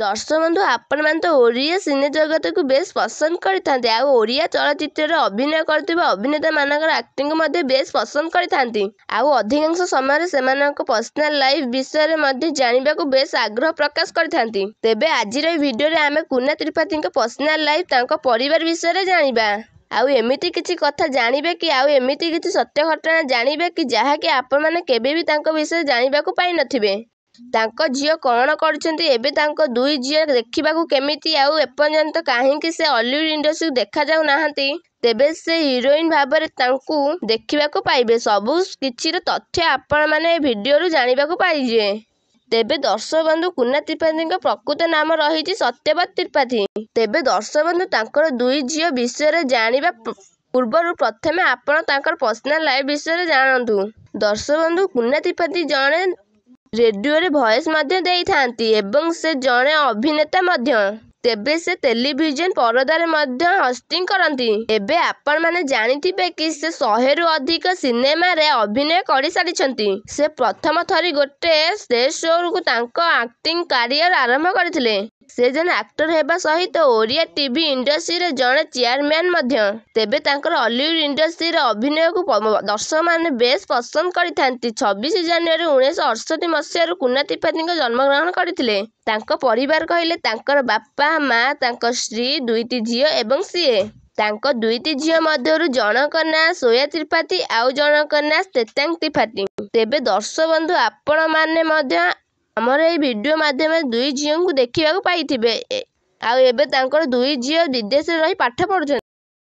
ଦର୍ଶକ ବନ୍ଧୁ ଆପଣମାନେ ତ ଓଡ଼ିଆ ସିନେ ଜଗତକୁ ବେଶ୍ ପସନ୍ଦ କରିଥାନ୍ତି ଆଉ ଓଡ଼ିଆ ଚଳଚ୍ଚିତ୍ରରେ ଅଭିନୟ କରୁଥିବା ଅଭିନେତାମାନଙ୍କର ଆକ୍ଟିଙ୍ଗ ମଧ୍ୟ ବେଶ୍ ପସନ୍ଦ କରିଥାନ୍ତି ଆଉ ଅଧିକାଂଶ ସମୟରେ ସେମାନଙ୍କ ପର୍ସନାଲ ଲାଇଫ ବିଷୟରେ ମଧ୍ୟ ଜାଣିବାକୁ ବେଶ୍ ଆଗ୍ରହ ପ୍ରକାଶ କରିଥାନ୍ତି ତେବେ ଆଜିର ଏହି ଭିଡ଼ିଓରେ ଆମେ କୁନା ତ୍ରିପାଠୀଙ୍କ ପର୍ସନାଲ ଲାଇଫ ତାଙ୍କ ପରିବାର ବିଷୟରେ ଜାଣିବା ଆଉ ଏମିତି କିଛି କଥା ଜାଣିବେ କି ଆଉ ଏମିତି କିଛି ସତ୍ୟ ଘଟଣା ଜାଣିବେ କି ଯାହାକି ଆପଣମାନେ କେବେ ବି ତାଙ୍କ ବିଷୟରେ ଜାଣିବାକୁ ପାଇନଥିବେ ତାଙ୍କ ଝିଅ କ'ଣ କରୁଛନ୍ତି ଏବେ ତାଙ୍କ ଦୁଇ ଝିଅ ଦେଖିବାକୁ କେମିତି ଆଉ ଏପର୍ଯ୍ୟନ୍ତ କାହିଁକି ସେ ଅଲିଉଡ୍ ଇଣ୍ଡଷ୍ଟ୍ରିକୁ ଦେଖାଯାଉ ନାହାନ୍ତି ତେବେ ସେ ହିରୋଇନ୍ ଭାବରେ ତାଙ୍କୁ ଦେଖିବାକୁ ପାଇବେ ସବୁ କିଛିର ତଥ୍ୟ ଆପଣମାନେ ଏ ଭିଡ଼ିଓରୁ ଜାଣିବାକୁ ପାଇବେ ତେବେ ଦର୍ଶବନ୍ଧୁ କୁନା ତ୍ରିପାଠୀଙ୍କ ପ୍ରକୃତ ନାମ ରହିଛି ସତ୍ୟବାଦ ତ୍ରିପାଠୀ ତେବେ ଦର୍ଶବନ୍ଧୁ ତାଙ୍କର ଦୁଇ ଝିଅ ବିଷୟରେ ଜାଣିବା ପୂର୍ବରୁ ପ୍ରଥମେ ଆପଣ ତାଙ୍କର ପର୍ସନାଲ୍ ଲାଇଫ୍ ବିଷୟରେ ଜାଣନ୍ତୁ ଦର୍ଶବନ୍ଧୁ କୁନା ତ୍ରିପାଠୀ ଜଣେ ରେଡିଓରେ ଭଏସ୍ ମଧ୍ୟ ଦେଇଥାନ୍ତି ଏବଂ ସେ ଜଣେ ଅଭିନେତା ମଧ୍ୟ ତେବେ ସେ ଟେଲିଭିଜନ ପରଦାରେ ମଧ୍ୟ ହଷ୍ଟିଂ କରନ୍ତି ଏବେ ଆପଣମାନେ ଜାଣିଥିବେ କି ସେ ଶହେରୁ ଅଧିକ ସିନେମାରେ ଅଭିନୟ କରିସାରିଛନ୍ତି ସେ ପ୍ରଥମ ଥର ଗୋଟେ ଷ୍ଟେଜ୍ ସୋରୁ ତାଙ୍କ ଆକ୍ଟିଂ କ୍ୟାରିୟର ଆରମ୍ଭ କରିଥିଲେ ସେ ଜଣେ ଆକ୍ଟର ହେବା ସହିତ ଓଡ଼ିଆ ଟିଭି ଇଣ୍ଡଷ୍ଟ୍ରିର ଜଣେ ଚେୟାରମ୍ୟାନ୍ ମଧ୍ୟ ତେବେ ତାଙ୍କର ଅଲିଉଡ୍ ଇଣ୍ଡଷ୍ଟ୍ରିର ଅଭିନୟକୁ ଦର୍ଶକମାନେ ବେଶ୍ ପସନ୍ଦ କରିଥାନ୍ତି ଛବିଶ ଜାନୁଆରୀ ଉଣେଇଶହ ଅଠଷଠି ମସିହାରୁ କୁନା ତ୍ରିପାଠୀଙ୍କ ଜନ୍ମଗ୍ରହଣ କରିଥିଲେ ତାଙ୍କ ପରିବାର କହିଲେ ତାଙ୍କର ବାପା ମା ତାଙ୍କ ସ୍ତ୍ରୀ ଦୁଇଟି ଝିଅ ଏବଂ ସିଏ ତାଙ୍କ ଦୁଇଟି ଝିଅ ମଧ୍ୟରୁ ଜଣଙ୍କ ନାଁ ସୋୟା ତ୍ରିପାଠୀ ଆଉ ଜଣଙ୍କ ନାଁ ସ୍ତେତାଙ୍ଗ ତ୍ରିପାଠୀ ତେବେ ଦର୍ଶବନ୍ଧୁ ଆପଣମାନେ ମଧ୍ୟ ଆମର ଏଇ ଭିଡ଼ିଓ ମାଧ୍ୟମରେ ଦୁଇ ଝିଅଙ୍କୁ ଦେଖିବାକୁ ପାଇଥିବେ ଆଉ ଏବେ ତାଙ୍କର ଦୁଇ ଝିଅ ବିଦେଶରେ ରହି ପାଠ ପଢ଼ୁଛନ୍ତି